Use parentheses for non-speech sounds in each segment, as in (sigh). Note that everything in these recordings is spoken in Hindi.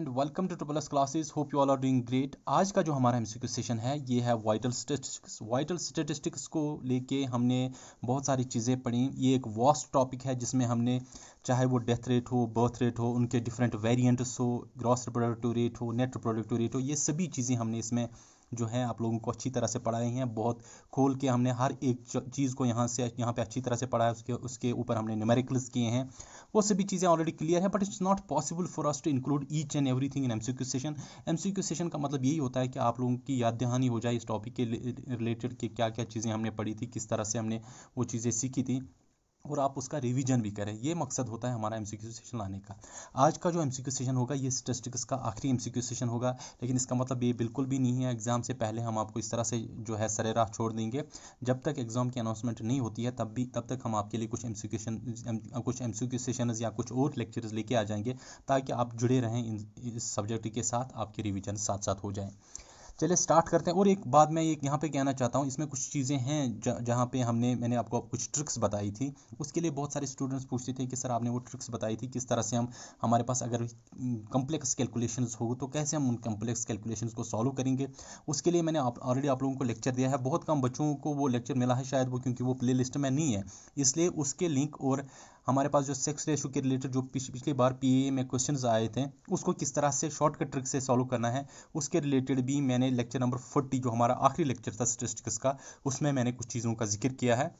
And welcome to triple S classes hope you all are doing great आज का जो हमारा एमसीक्यू सेशन है ये है वाइटल स्टेटिस्टिक्स वाइटल स्टेटिस्टिक्स को लेके हमने बहुत सारी चीज़ें पढ़ी ये एक वॉस्ट टॉपिक है जिसमें हमने चाहे वो डेथ रेट हो बर्थ रेट हो उनके डिफरेंट वेरियंट्स हो ग्रॉस रिप्रोडक्टिव रेट हो नेट रिप्रोडक्टिव रेट हो ये सभी चीज़ें हमने इसमें जो है आप लोगों को अच्छी तरह से पढ़ाए हैं बहुत खोल के हमने हर एक चीज़ को यहाँ से यहाँ पे अच्छी तरह से पढ़ाया उसके उसके ऊपर हमने न्यूमेरिकल्स किए हैं वो सभी चीज़ें ऑलरेडी क्लियर है but it's not possible for us to include each and everything in M session M session का मतलब यही होता है कि आप लोगों की याद दहानी हो जाए इस टॉपिक के रिलेटेड कि क्या क्या चीज़ें हमने पढ़ी थी किस तरह से हमने वो चीज़ें सीखी थी और आप उसका रिवीजन भी करें ये मकसद होता है हमारा एमसीक्यू सेशन लाने का आज का जो एमसीक्यू सेशन होगा ये स्टेटिस्टिक्स का आखिरी एमसीक्यू सेशन होगा लेकिन इसका मतलब ये बिल्कुल भी नहीं है एग्ज़ाम से पहले हम आपको इस तरह से जो है सरेराह छोड़ देंगे जब तक एग्ज़ाम की अनाउंसमेंट नहीं होती है तब भी तब तक हम आपके लिए कुछ एम कुछ एम सेशन या कुछ और लेक्चर्स लेके आ जाएंगे ताकि आप जुड़े रहें इन इस सब्जेक्ट के साथ आपके रिविज़न साथ साथ हो जाएँ चलिए स्टार्ट करते हैं और एक बात मैं एक यहाँ पे कहना चाहता हूँ इसमें कुछ चीज़ें हैं जहाँ पे हमने मैंने आपको कुछ ट्रिक्स बताई थी उसके लिए बहुत सारे स्टूडेंट्स पूछते थे कि सर आपने वो ट्रिक्स बताई थी किस तरह से हम हमारे पास अगर कम्प्लेक्स कैलकुलेशन हो तो कैसे हम उन कम्प्लेक्स कैलकुलेशन को सॉल्व करेंगे उसके लिए मैंने ऑलरेडी आप, आप लोगों को लेक्चर दिया है बहुत कम बच्चों को वो लेक्चर मिला है शायद वो क्योंकि वो प्ले में नहीं है इसलिए उसके लिंक और हमारे पास जो सेक्स रेशो के रिलेटेड जो पिछ, पिछली बार पी में क्वेश्चन आए थे उसको किस तरह से शॉर्टकट ट्रिक से सॉल्व करना है उसके रिलेटेड भी मैंने लेक्चर नंबर फोर्टी जो हमारा आखिरी लेक्चर था स्टेटिस्टिक्स का उसमें मैंने कुछ चीज़ों का जिक्र किया है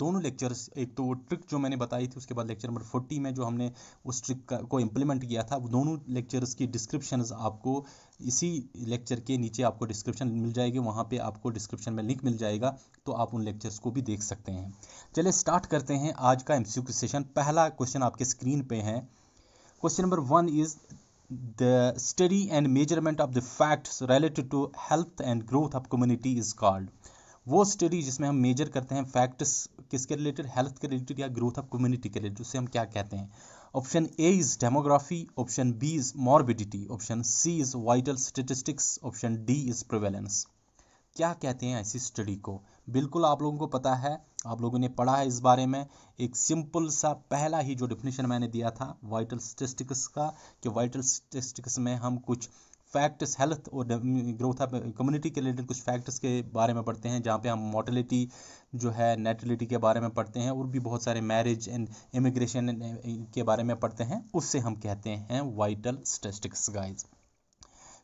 दोनों लेक्चर्स एक तो वो ट्रिक जो मैंने बताई थी उसके बाद लेक्चर नंबर फोर्टी में जो हमने उस ट्रिक का, को इम्प्लीमेंट किया था वो दोनों लेक्चर्स की डिस्क्रिप्शन आपको इसी लेक्चर के नीचे आपको डिस्क्रिप्शन मिल जाएगी वहाँ पे आपको डिस्क्रिप्शन में लिंक मिल जाएगा तो आप उन लेक्चर्स को भी देख सकते हैं चलिए स्टार्ट करते हैं आज का एम सेशन पहला क्वेश्चन आपके स्क्रीन पर है question number one is the study and measurement of the facts related to health and growth of community is called वो स्टडी जिसमें हम मेजर करते हैं फैक्ट्स किसके रिलेटेड हेल्थ के रिलेटेड या ग्रोथ ऑफ कम्युनिटी के रिलेटेड उसे हम क्या कहते हैं option A is demography option B is morbidity option C is vital statistics option D is prevalence क्या कहते हैं ऐसी स्टडी को बिल्कुल आप लोगों को पता है आप लोगों ने पढ़ा है इस बारे में एक सिंपल सा पहला ही जो डिफिनेशन मैंने दिया था वाइटल स्टेटिस्टिक्स का कि वाइटल स्टेटिस्टिक्स में हम कुछ फैक्ट्स हेल्थ और ग्रोथ ऑफ कम्युनिटी के रिलेटेड कुछ फैक्ट्स के बारे में पढ़ते हैं जहाँ पे हम मोटिलिटी जो है नेटिलिटी के बारे में पढ़ते हैं और भी बहुत सारे मैरिज एंड इमिग्रेशन के बारे में पढ़ते हैं उससे हम कहते हैं vital statistics guys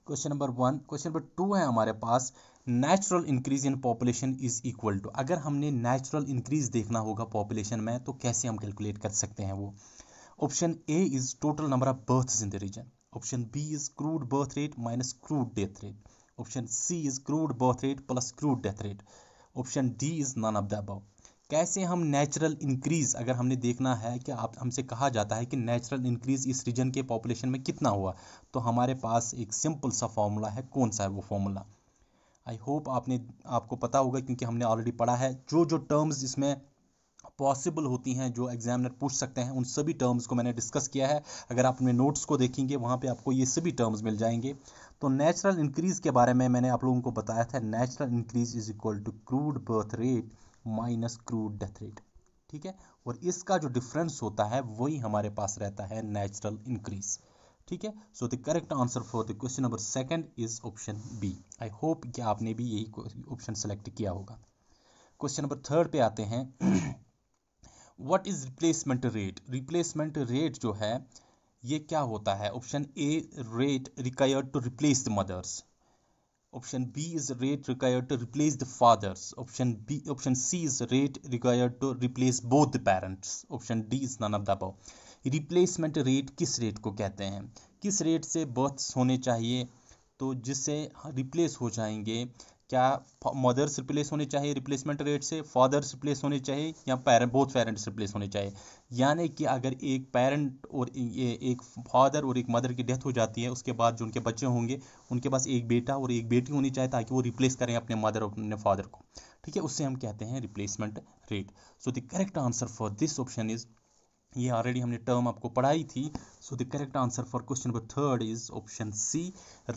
question number one question number two है हमारे पास natural increase in population is equal to अगर हमने नेचुरल इंक्रीज देखना होगा पॉपुलेशन में तो कैसे हम कैलकुलेट कर सकते हैं वो option A is total number of births in the region option b is crude birth rate minus crude death rate option c is crude birth rate plus crude death rate option d is none of the above कैसे हम नेचुरल इंक्रीज अगर हमने देखना है कि आप हमसे कहा जाता है कि नेचुरल इंक्रीज इस रीजन के पॉपुलेशन में कितना हुआ तो हमारे पास एक सिंपल सा फॉर्मूला है कौन सा है वो फॉर्मूला आई होप आपने आपको पता होगा क्योंकि हमने ऑलरेडी पढ़ा है जो जो टर्म्स इसमें पॉसिबल होती हैं जो एग्जामिनर पूछ सकते हैं उन सभी टर्म्स को मैंने डिस्कस किया है अगर आप अपने नोट्स को देखेंगे वहाँ पे आपको ये सभी टर्म्स मिल जाएंगे तो नेचुरल इंक्रीज़ के बारे में मैंने आप लोगों को बताया था natural increase is equal to crude birth rate minus crude death rate ठीक है और इसका जो डिफरेंस होता है वही हमारे पास रहता है नेचुरल इंक्रीज़ ठीक है so the correct answer for the question number second is option B I hope कि आपने भी यही ऑप्शन सेलेक्ट किया होगा क्वेश्चन नंबर थर्ड पे आते हैं what is replacement rate replacement rate जो है ये क्या होता है option A rate required to replace the mothers option B is rate required to replace the fathers option B option C is rate required to replace both the parents option D is none of the above replacement rate किस रेट को कहते हैं किस रेट से बर्थ्स होने चाहिए तो जिससे रिप्लेस हो जाएंगे क्या मदर्स रिप्लेस होने चाहिए रिप्लेसमेंट रेट से फादर्स रिप्लेस होने चाहिए या पेरेंट बोथ पेरेंट्स रिप्लेस होने चाहिए यानी कि अगर एक पेरेंट और एक फादर और एक मदर की डेथ हो जाती है उसके बाद जो उनके बच्चे होंगे उनके पास एक बेटा और एक बेटी होनी चाहिए ताकि वो रिप्लेस करें अपने मदर और अपने फादर को ठीक है उससे हम कहते हैं replacement rate so the correct answer for this option is ये ऑलरेडी हमने टर्म आपको पढ़ाई थी so the correct answer for question number third is option C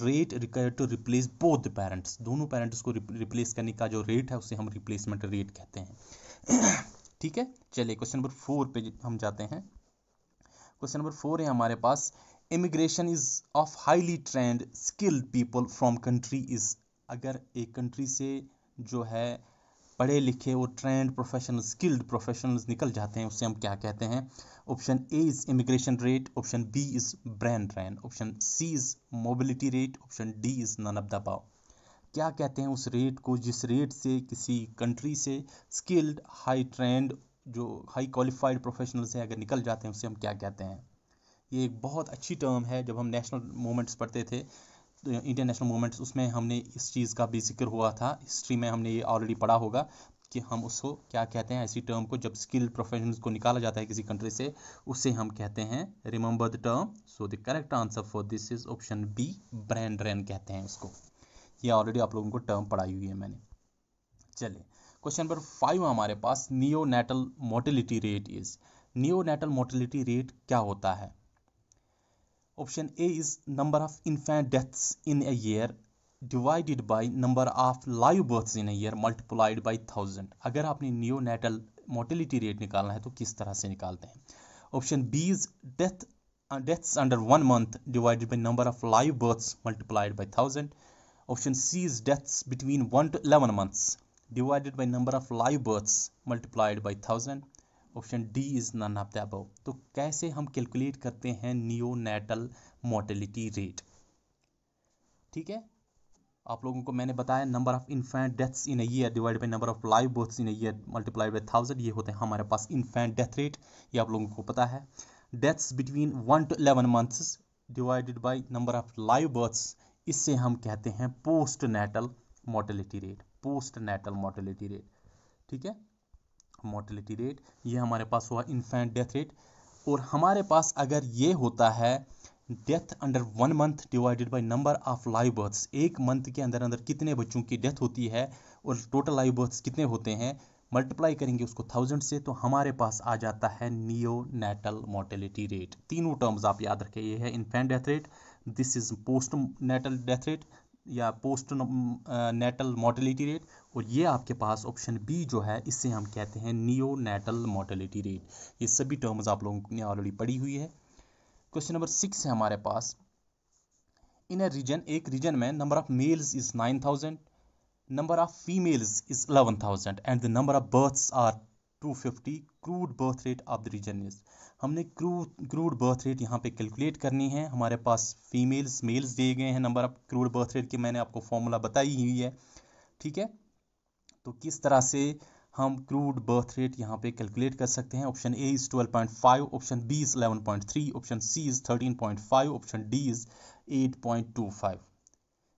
rate required to replace both the parents दोनों पेरेंट्स को रिप्लेस करने का जो रेट है उसे हम रिप्लेसमेंट रेट कहते हैं (clears throat) ठीक है चलिए क्वेश्चन नंबर फोर पे हम जाते हैं क्वेश्चन नंबर फोर है हमारे पास immigration is of highly trained skilled people from country is अगर एक कंट्री से जो है पढ़े लिखे और ट्रेंड प्रोफेशनल स्किल्ड प्रोफेशनल्स निकल जाते हैं उससे हम क्या कहते हैं option A is immigration rate option B is brain drain option C is mobility rate option D is none of the above क्या कहते हैं उस रेट को जिस रेट से किसी कंट्री से स्किल्ड हाई ट्रेंड जो हाई क्वालिफाइड प्रोफेशनल्स हैं अगर निकल जाते हैं उससे हम क्या कहते हैं ये एक बहुत अच्छी टर्म है जब हम नेशनल मूवमेंट्स पढ़ते थे इंटरनेशनल नेशनल मूवमेंट्स उसमें हमने इस चीज़ का भी जिक्र हुआ था हिस्ट्री में हमने ये ऑलरेडी पढ़ा होगा कि हम उसको क्या कहते हैं ऐसी टर्म को जब स्किल्ड प्रोफेशन को निकाला जाता है किसी कंट्री से उसे हम कहते हैं remember the term so the correct answer for this is option B brain drain कहते हैं उसको ये ऑलरेडी आप लोगों को टर्म पढ़ाई हुई है मैंने चलिए क्वेश्चन नंबर फाइव हमारे पास neonatal mortality rate is neonatal mortality rate क्या होता है option A is number of infant deaths in a year divided by number of live births in a year multiplied by thousand अगर आपने न्यू नेटल मोटिलिटी रेट निकालना है तो किस तरह से निकालते हैं option B is death deaths under one month divided by number of live births multiplied by thousand option C is deaths between one to eleven months divided by number of live births multiplied by thousand option D is none of the above तो कैसे हम कैलकुलेट करते हैं नियोनेटल मोर्टेलिटी रेट ठीक है आप लोगों को मैंने बताया number of infant deaths in year divide by number of live births in year multiply by thousand ये होते हैं हमारे पास इन्फेंट डेथ रेट ये आप लोगों को पता है deaths between one to eleven months divided by number of live births इससे हम कहते हैं postnatal mortality rate postnatal mortality rate ठीक है मोर्टलिटी रेट ये हमारे पास हुआ इन्फेंट डेथ रेट और हमारे पास अगर ये होता है death under one month divided by number of live births एक मंथ के अंदर अंदर कितने बच्चों की डेथ होती है और टोटल लाइव बर्थ्स कितने होते हैं मल्टीप्लाई करेंगे उसको थाउजेंड से तो हमारे पास आ जाता है नियो नेटल मोर्टेलिटी रेट तीनों टर्म्स आप याद रखें ये है infant death rate this is postnatal death rate या पोस्ट नेटल मोटिलिटी रेट और ये आपके पास ऑप्शन बी जो है इससे हम कहते हैं नियो नेटल मोटिलिटी रेट ये सभी टर्म्स आप लोगों ने ऑलरेडी पढ़ी हुई है क्वेश्चन नंबर सिक्स है हमारे पास इन ए रीजन एक रीजन में number of males is nine thousand number of females is eleven thousand and the number of births are 250 crude birth rate of the region is हमने क्रूड क्रूड बर्थ रेट यहाँ पे कैलकुलेट करनी है हमारे पास फीमेल्स मेल्स दिए गए हैं number of crude birth rate की मैंने आपको फॉर्मूला बताई हुई है ठीक है तो किस तरह से हम क्रूड बर्थ रेट यहाँ पे कैलकुलेट कर सकते हैं option A is twelve point five option B is eleven point three option C is thirteen point five option D is eight point two five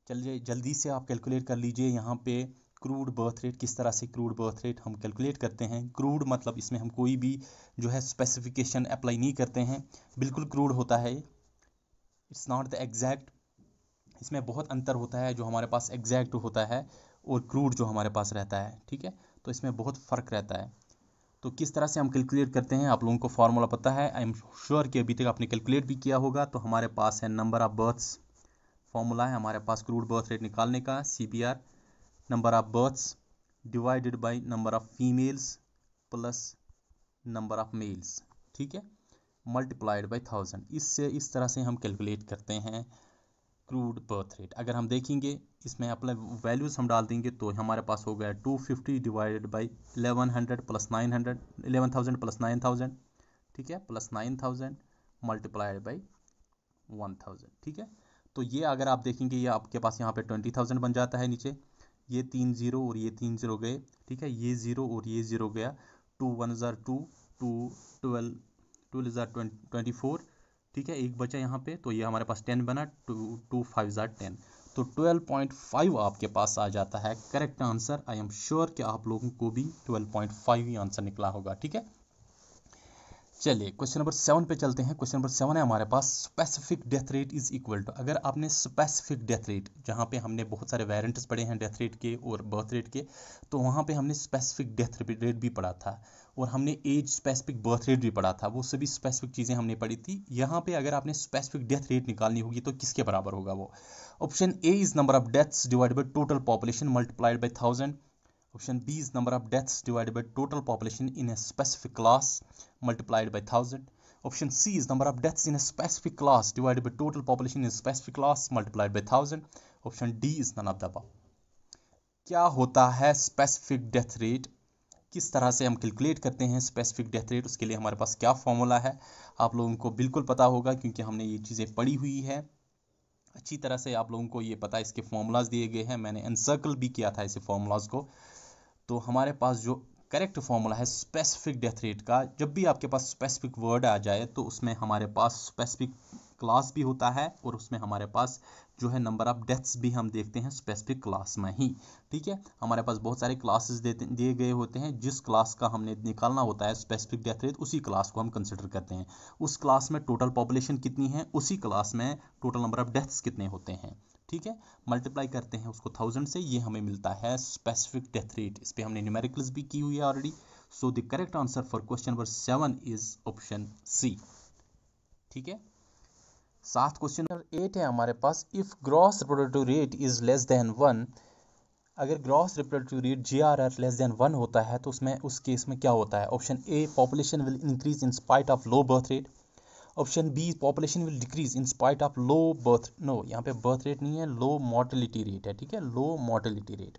चलिए जल्दी से आप कैलकुलेट कर लीजिए यहाँ पे क्रूड बर्थ रेट किस तरह से क्रूड बर्थ रेट हम कैलकुलेट करते हैं क्रूड मतलब इसमें हम कोई भी जो है स्पेसिफिकेशन अप्लाई नहीं करते हैं बिल्कुल क्रूड होता है इट्स नॉट द एग्जैक्ट इसमें बहुत अंतर होता है जो हमारे पास एग्जैक्ट होता है और क्रूड जो हमारे पास रहता है ठीक है तो इसमें बहुत फ़र्क रहता है तो किस तरह से हम कैलकुलेट करते हैं आप लोगों को फार्मूला पता है आई एम श्योर कि अभी तक आपने कैलकुलेट भी किया होगा तो हमारे पास है नंबर ऑफ़ बर्थ्स फार्मूला है हमारे पास क्रूड बर्थ रेट निकालने का C R number of births divided by number of females plus number of males ठीक है मल्टीप्लाइड बाई थाउजेंड इससे इस तरह से हम कैलकुलेट करते हैं क्रूड बर्थ रेट अगर हम देखेंगे इसमें अपना वैल्यूज़ हम डाल देंगे तो हमारे पास हो गया two fifty divided by eleven hundred plus nine hundred eleven thousand plus nine thousand ठीक है plus nine thousand multiplied by one thousand ठीक है तो ये अगर आप देखेंगे ये आपके पास यहाँ पे ट्वेंटी थाउजेंड बन जाता है नीचे ये तीन ज़ीरो और ये तीन ज़ीरो गए ठीक है ये ज़ीरो और ये ज़ीरो गया टू वन हज़ार टू टू ट्वेल्व ट्वेल्व हज़ार ट्वेंटी फोर ठीक है एक बचा यहाँ पे तो ये हमारे पास टेन बना टू टू फाइव हज़ार टेन तो ट्वेल्व पॉइंट फाइव आपके पास आ जाता है correct answer I am sure कि आप लोगों को भी ट्वेल्व पॉइंट फाइव ही आंसर निकला होगा ठीक है चलिए क्वेश्चन नंबर सेवन पे चलते हैं क्वेश्चन नंबर सेवन है हमारे पास specific death rate is equal to अगर आपने स्पेसिफिक डेथ रेट जहाँ पे हमने बहुत सारे वेरेंट्स पढ़े हैं डेथ रेट के और बर्थ रेट के तो वहाँ पे हमने स्पेसिफिक डेथ रेट भी पढ़ा था और हमने एज स्पेसिफिक बर्थ रेट भी पढ़ा था वो सभी स्पेसिफिक चीज़ें हमने पढ़ी थी यहाँ पे अगर आपने स्पेसिफिक डेथ रेट निकालनी होगी तो किसके बराबर होगा वो option A is number of deaths divide by total population multiplied by thousand Option B is number of deaths divided by total population in a specific class multiplied by 1000. Option C is number of deaths in a specific class divided by total population in a specific class multiplied by 1000. Option D is none of the above. क्या होता है स्पेसिफिक डेथ रेट किस तरह से हम कैलकुलेट करते हैं स्पेसिफिक डेथ रेट उसके लिए हमारे पास क्या फॉर्मूला है आप लोगों को बिल्कुल पता होगा क्योंकि हमने ये चीज़ें पढ़ी हुई है अच्छी तरह से आप लोगों को ये पता इसके फॉर्मूलाज दिए गए हैं मैंने एनसर्कल भी किया था इसे फॉर्मूलाज को तो हमारे पास जो करेक्ट फॉर्मूला है स्पेसिफिक डेथ रेट का जब भी आपके पास स्पेसिफिक वर्ड आ जाए तो उसमें हमारे पास स्पेसिफिक क्लास भी होता है और उसमें हमारे पास जो है नंबर ऑफ डेथ्स भी हम देखते हैं स्पेसिफिक क्लास में ही ठीक है हमारे पास बहुत सारे क्लासेस देते दिए गए होते हैं जिस क्लास का हमने निकालना होता है स्पेसिफिक डेथ रेट उसी क्लास को हम कंसिडर करते हैं उस क्लास में टोटल पॉपुलेशन कितनी है उसी क्लास में टोटल नंबर ऑफ डेथ्स कितने होते हैं ठीक है मल्टीप्लाई करते हैं उसको थाउजेंड से ये हमें मिलता है स्पेसिफिक डेथ रेट इस पर हमने न्यूमेरिकल्स भी की हुई है already so the correct answer for question number seven is option C ठीक है सात क्वेश्चन नंबर एट है हमारे पास if gross reproductive rate is less than one अगर gross reproductive rate G R R less than one होता है तो उसमें उस केस में क्या होता है option A population will increase in spite of low birth rate option B population will decrease in spite of low birth no यहाँ पे बर्थ रेट नहीं है लो मॉर्टिलिटी रेट है ठीक है लो मॉर्टिलिटी रेट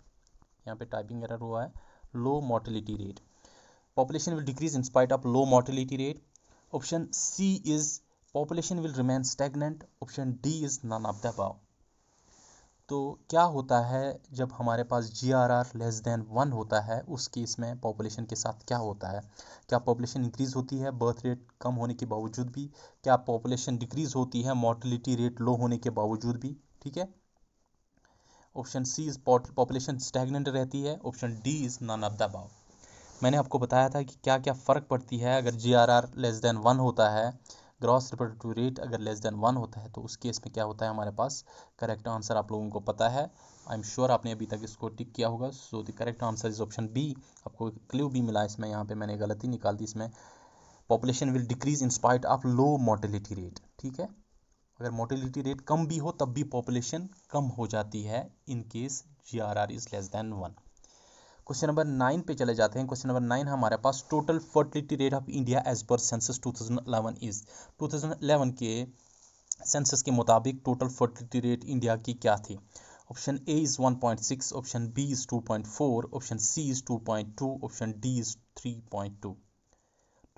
यहाँ पे टाइपिंग एरर हुआ है low mortality rate population will decrease in spite of low mortality rate option C is population will remain stagnant option D is none of the above तो क्या होता है जब हमारे पास G R R less than one होता है उस केस में पॉपुलेशन के साथ क्या होता है क्या पॉपुलेशन इंक्रीज़ होती है बर्थ रेट कम होने के बावजूद भी क्या पॉपुलेशन डिक्रीज़ होती है मॉर्टलिटी रेट लो होने के बावजूद भी ठीक है option C is population stagnant रहती है option D is none of the above मैंने आपको बताया था कि क्या क्या फ़र्क पड़ती है अगर G R R less than one होता है ग्रॉस रिप्रोडक्टिव रेट अगर लेस देन वन होता है तो उस केस में क्या होता है हमारे पास करेक्ट आंसर आप लोगों को पता है आई एम श्योर आपने अभी तक इसको टिक किया होगा so the correct answer is option B आपको क्ल्यू भी मिला इसमें यहाँ पे मैंने गलती निकाल दी इसमें population will decrease in spite of low mortality rate ठीक है अगर मोटिलिटी रेट कम भी हो तब भी पॉपुलेशन कम हो जाती है in case G R R is less than one question number nine पे चले जाते हैं क्वेश्चन नंबर नाइन हमारे पास total fertility rate of India as per census 2011 is 2011 के सेंसस के मुताबिक टोटल फर्टिलिटी रेट इंडिया की क्या थी option A is 1.6 option B is 2.4 option C is 2.2 option D is 3.2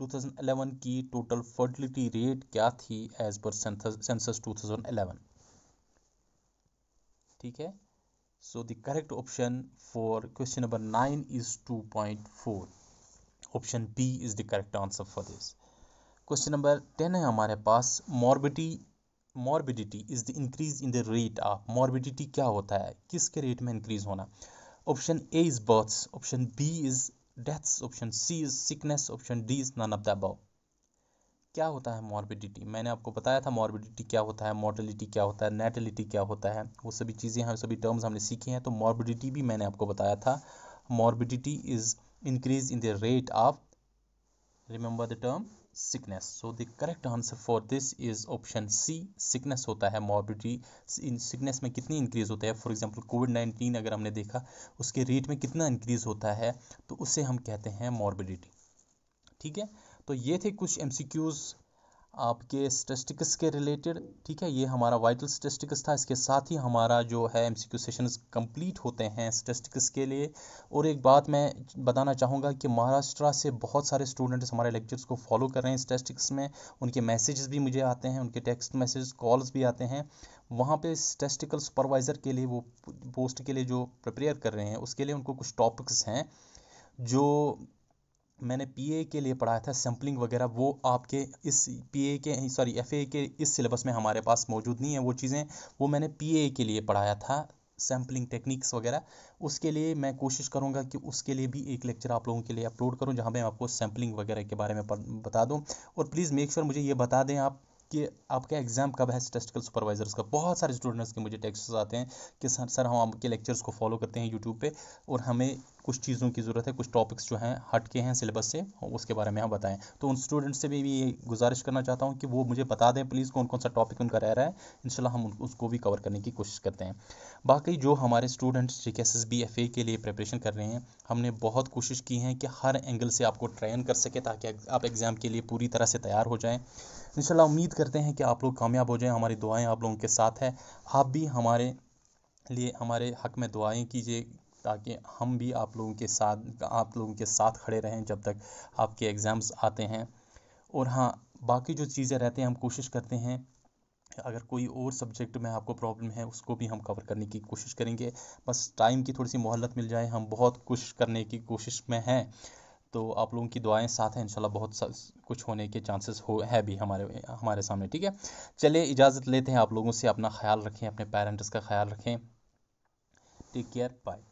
2011 की टोटल फर्टिलिटी रेट क्या थी एज पर सेंसस अलेवन ठीक है so the correct option for question number 9 is 2.4 option b is the correct answer for this question number ten है हमारे पास morbidity morbidity is the increase in the rate of morbidity क्या होता है किसके रेट में इंक्रीज होना option A is births option B is deaths option C is sickness option D is none of the above क्या होता है मॉर्बिडिटी मैंने आपको बताया था मॉर्बिडिटी क्या होता है मॉर्टलिटी क्या होता है नेटलिटी क्या होता है वो सभी चीज़ें हम सभी टर्म्स हमने सीखे हैं तो मॉर्बिडिटी भी मैंने आपको बताया था morbidity is increase in the rate of remember the term sickness so the correct answer for this is option C sickness होता है मॉर्बिडिटी इन सिकनेस में कितनी इंक्रीज होता है फॉर एग्जाम्पल कोविड नाइन्टीन अगर हमने देखा उसके रेट में कितना इंक्रीज होता है तो उसे हम कहते हैं मॉर्बिडिटी ठीक है तो ये थे कुछ एम आपके स्टेस्टिक्स के रिलेटेड ठीक है ये हमारा वाइटल स्टेस्टिक्स था इसके साथ ही हमारा जो है एम सी कंप्लीट होते हैं स्टेस्टिक्स के लिए और एक बात मैं बताना चाहूँगा कि महाराष्ट्र से बहुत सारे स्टूडेंट्स हमारे लेक्चर्स को फॉलो कर रहे हैं स्टेस्टिक्स में उनके मैसेजेस भी मुझे आते हैं उनके टेक्स्ट मैसेज कॉल्स भी आते हैं वहाँ पे स्टेस्टिकल सुपरवाइज़र के लिए वो पोस्ट के लिए जो प्रिपेयर कर रहे हैं उसके लिए उनको कुछ टॉपिक्स हैं जो मैंने पीए के लिए पढ़ाया था सैम्पलिंग वगैरह वो आपके इस पीए के सॉरी एफए के इस सिलेबस में हमारे पास मौजूद नहीं है वो चीज़ें वो मैंने पीए के लिए पढ़ाया था सैम्पलिंग टेक्निक्स वगैरह उसके लिए मैं कोशिश करूँगा कि उसके लिए भी एक लेक्चर आप लोगों के लिए अपलोड करूँ जहाँ पर मैं आपको सैम्पलिंग वगैरह के बारे में बता दूँ और प्लीज़ मेक श्योर मुझे ये बता दें आप कि आपका एग्ज़ाम कब है स्टेस्टिकल सुपरवाइजर्स का बहुत सारे स्टूडेंट्स के मुझे टेक्स्ट आते हैं कि सर सर हम आपके लेक्चर्स को फॉलो करते हैं यूट्यूब पे और हमें कुछ चीज़ों की ज़रूरत है कुछ टॉपिक्स जो हैं हट के हैं सिलेबस से उसके बारे में हम बताएं तो उन स्टूडेंट्स से भी ये गुजारिश करना चाहता हूँ कि वो मुझे बता दें प्लीज़ कौन कौन सा टॉपिक उनका रह रहा है इंशाल्लाह हम उसको भी कवर करने की कोशिश करते हैं बाकी जो हमारे स्टूडेंट्स जे के एस के लिए प्रिपरेशन कर रहे हैं हमने बहुत कोशिश की है कि हर एंगल से आपको ट्रेन कर सके ताकि आप एग्ज़ाम के लिए पूरी तरह से तैयार हो जाएँ इंशाल्लाह उम्मीद करते हैं कि आप लोग कामयाब हो जाएँ हमारी दुआएँ आप लोगों के साथ है आप भी हमारे लिए हमारे हक में दुआएं कीजिए ताकि हम भी आप लोगों के साथ आप लोगों के साथ खड़े रहें जब तक आपके एग्ज़ाम्स आते हैं और हाँ बाकी जो चीज़ें रहते हैं हम कोशिश करते हैं अगर कोई और सब्जेक्ट में आपको प्रॉब्लम है उसको भी हम कवर करने की कोशिश करेंगे बस टाइम की थोड़ी सी मोहलत मिल जाए हम बहुत कुछ करने की कोशिश में हैं तो आप लोगों की दुआएं साथ हैं इंशाल्लाह बहुत कुछ होने के चांसेस हो है भी हमारे हमारे सामने ठीक है चलिए इजाज़त लेते हैं आप लोगों से अपना ख्याल रखें अपने पेरेंट्स का ख्याल रखें टेक केयर बाय